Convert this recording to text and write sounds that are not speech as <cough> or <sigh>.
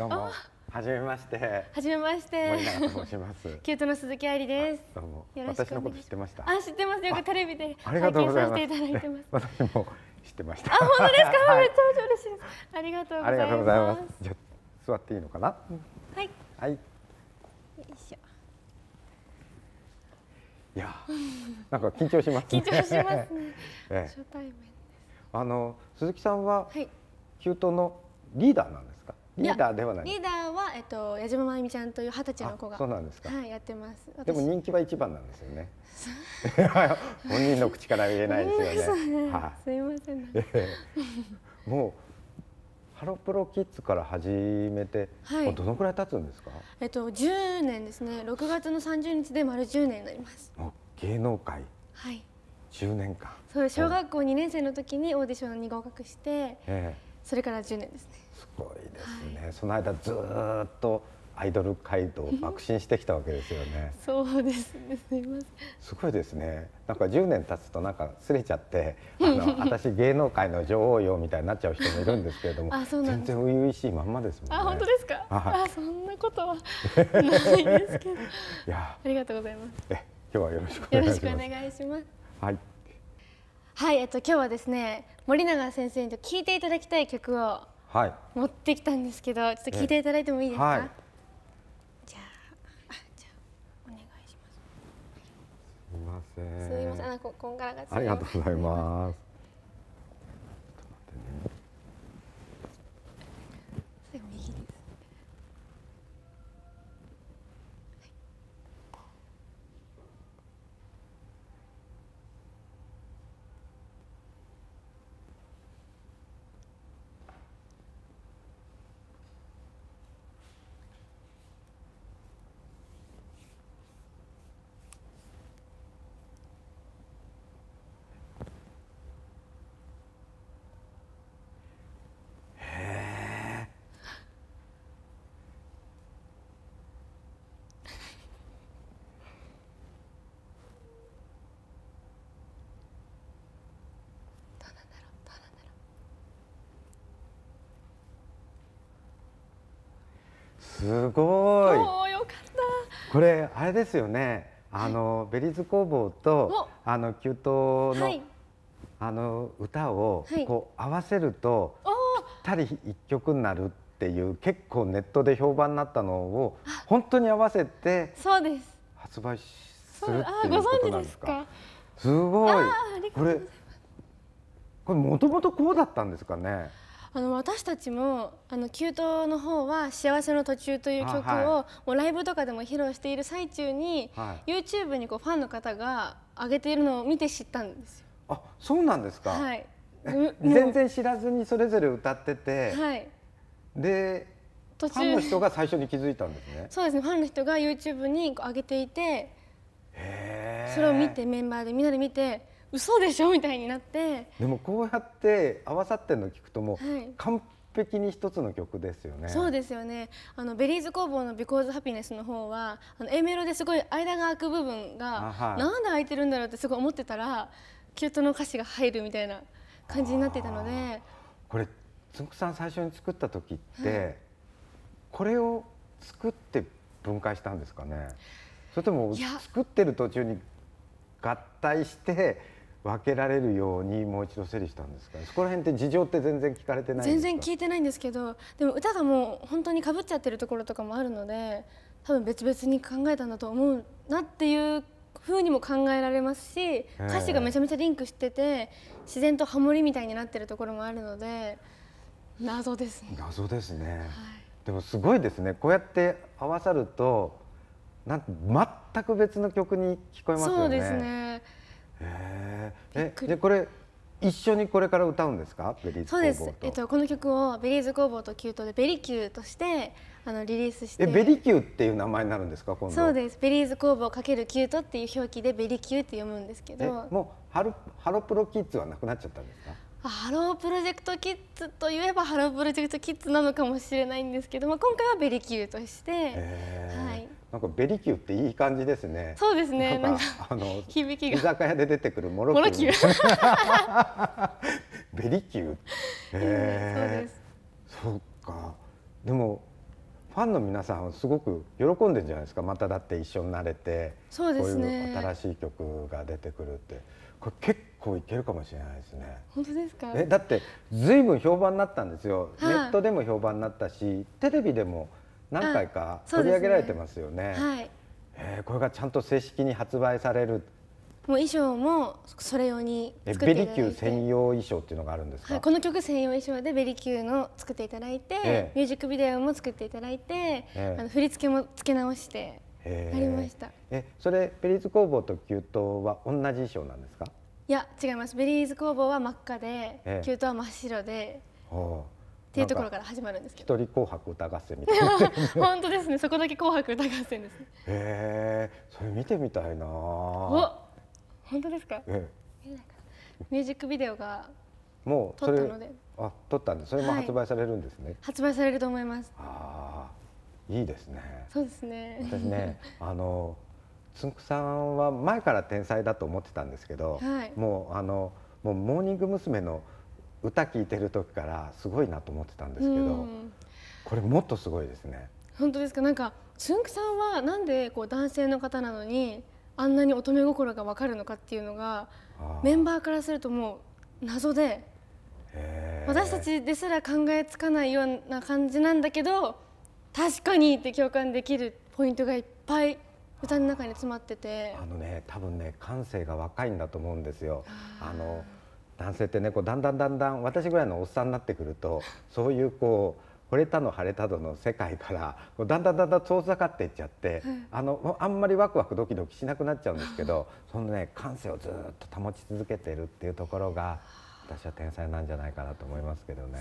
どうも。はじめまして。はじめまして。森永と申します。<laughs> キュートの鈴木愛理です。どうも。私のこと知ってました。あ、知ってます。よくテレビで拝見させていただいてます。私も知ってました。あ、本当ですか。めちゃめちゃ嬉しいです。ありがとうございます。ありがとうございます。じゃ座っていいのかな。はい。はい。よいしょ。いや、なんか緊張します、ね、緊張しますね。<laughs> ええ、初対面あの鈴木さんは、はい、キュートのリーダーなんリーダーではないリーダーは、えっと、矢島真由美ちゃんという二十歳の子がそうなんですか、はい、やってますでも人気は一番なんですよね <laughs> 本人の口から言えないですよね、すみません、もうハロプロキッズから始めて、はい、どのくらい経つんですかえっと十年ですね六月の三十日で丸十年になります芸能界はい1年間そう小学校二年生の時にオーディションに合格して、ええ、それから十年ですねすごいですね、はい、その間ずっとアイドル街道を爆心してきたわけですよねそうですねすみませんすごいですねなんか10年経つとなんかすれちゃってあの <laughs> 私芸能界の女王よみたいになっちゃう人もいるんですけれども全然初々しいまんまですもんねあ本当ですか、あそんなことはないですけどいやありがとうございますえ今日はよろしくお願いしますよろしくお願いしますはいはいえっと今日はですね森永先生に聞いていただきたい曲をはい、持ってきたんですけど、ちょっと聞いていただいてもいいですか。はい、じゃあ、あじゃあお願いします。すみません。すみません、ここんがらが。ありがとうございます。すごい。これあれですよね。あの、はベリーズ工房とあの急騰の、はい、あの歌をこう合わせると、ぴったり一曲になるっていう結構ネットで評判になったのを本当に合わせてそうです発売するっていうことなんですか。すごい。これこれもともとこうだったんですかね。あの私たちもあの急騰の方は「幸せの途中」という曲を、はい、もうライブとかでも披露している最中に、はい、YouTube にこうファンの方が上げているのを見て知ったんですよ。あそうなんですか、はい、全然知らずにそれぞれ歌ってて、はい、で途中ファンの人が最初に気づいたんですね。そうですねファンの人が YouTube に上げていてそれを見てメンバーでみんなで見て嘘でしょみたいになってでもこうやって合わさってるの聞くともう、完璧に一つの曲ですよねそうですよねあのベリーズ工房の「Because Happiness」の方はあの A メロですごい間が空く部分が、なんで空いてるんだろうってすごい思ってたらキュートの歌詞が入るみたいな感じになってたのでこれつんくさん最初に作った時って、はい、これを作って分解したんですかねそれとも作ってる途中に合体して分けられるようにもう一度整理したんですかそこら辺って事情って全然聞かれてない全然聞いてないんですけどでも歌がもう本当にかぶっちゃってるところとかもあるので多分別々に考えたんだと思うなっていうふうにも考えられますし歌詞がめちゃめちゃリンクしてて自然とハモリみたいになってるところもあるので謎ですね謎ですね、はい、でもすごいですねこうやって合わさるとなん全く別の曲に聞こえますよねそうですねえー、でこれ一緒にこれから歌うんですかそうです、えっと、この曲をベリーズ工房とキュートでベリキューとしてあのリリースしてベリキューっていう名前になるんですかそうですベリーズ工房かけるキュートっていう表記でベリキューって読むんですけどもうハロハロプロキッズはなくなっちゃったんですかハロープロジェクトキッズといえばハロープロジェクトキッズなのかもしれないんですけど、まあ、今回はベリキューとして、はい、なんかベリキューっていい感じですね。そうですね。なんかあの響きが居酒屋で出てくるモロキュー。<laughs> ベリキュー。ええー、そうです。そっか。でもファンの皆さんすごく喜んでるんじゃないですか。まただって一緒になれて、そうですね。うう新しい曲が出てくるって。これ結構いけるかもしれないですね。本当ですか。えだってずいぶん評判になったんですよ。ネットでも評判になったし、テレビでも。何回か取り上げられてますよね。ねはい、えー、これがちゃんと正式に発売されるもう衣装もそれ用に作っていただいてベリキュー専用衣装っていうのがあるんですか、はい、この曲専用衣装でベリキューの作っていただいて、ええ、ミュージックビデオも作っていただいて、え、あの振り付けも付け直してやりましたえそれベリーズ工房と急騰は同じ衣装なんですかいや違いますベリーズ工房は真っ赤で、急騰、ートは真っ白でっていうところから始まるんですけど一人紅白歌合戦みたいな本当ですねそこだけ紅白歌合戦ですねへえそれ見てみたいなお本当ですか、ええ、ミュージックビデオがもう撮ったのであ撮ったんでそれも発売されるんですね、はい、発売されると思いますああいいですねそうですね私ね <laughs> あのつんくさんは前から天才だと思ってたんですけど、はい、もうあのもうモーニング娘。の「歌聴いてる時からすごいなと思ってたんですけど、これもっとすごいですね。本当ですかなんかつんくさんはなんでこう男性の方なのにあんなに乙女心が分かるのかっていうのがメンバーからするともう謎で私たちですら考えつかないような感じなんだけど確かにって共感できるポイントがいっぱい歌の中に詰まっててあのね多分ね感性が若いんだと思うんですよ。あの男性ってねこうだんだんだんだん私ぐらいのおっさんになってくると <laughs> そういうこう惚れたの腫れたのの世界からこうだんだんだんだん遠ざかっていっちゃってあのあんまりワクワクドキドキしなくなっちゃうんですけどそのね感性をずっと保ち続けてるっていうところが私は天才なんじゃないかなと思いますけどね。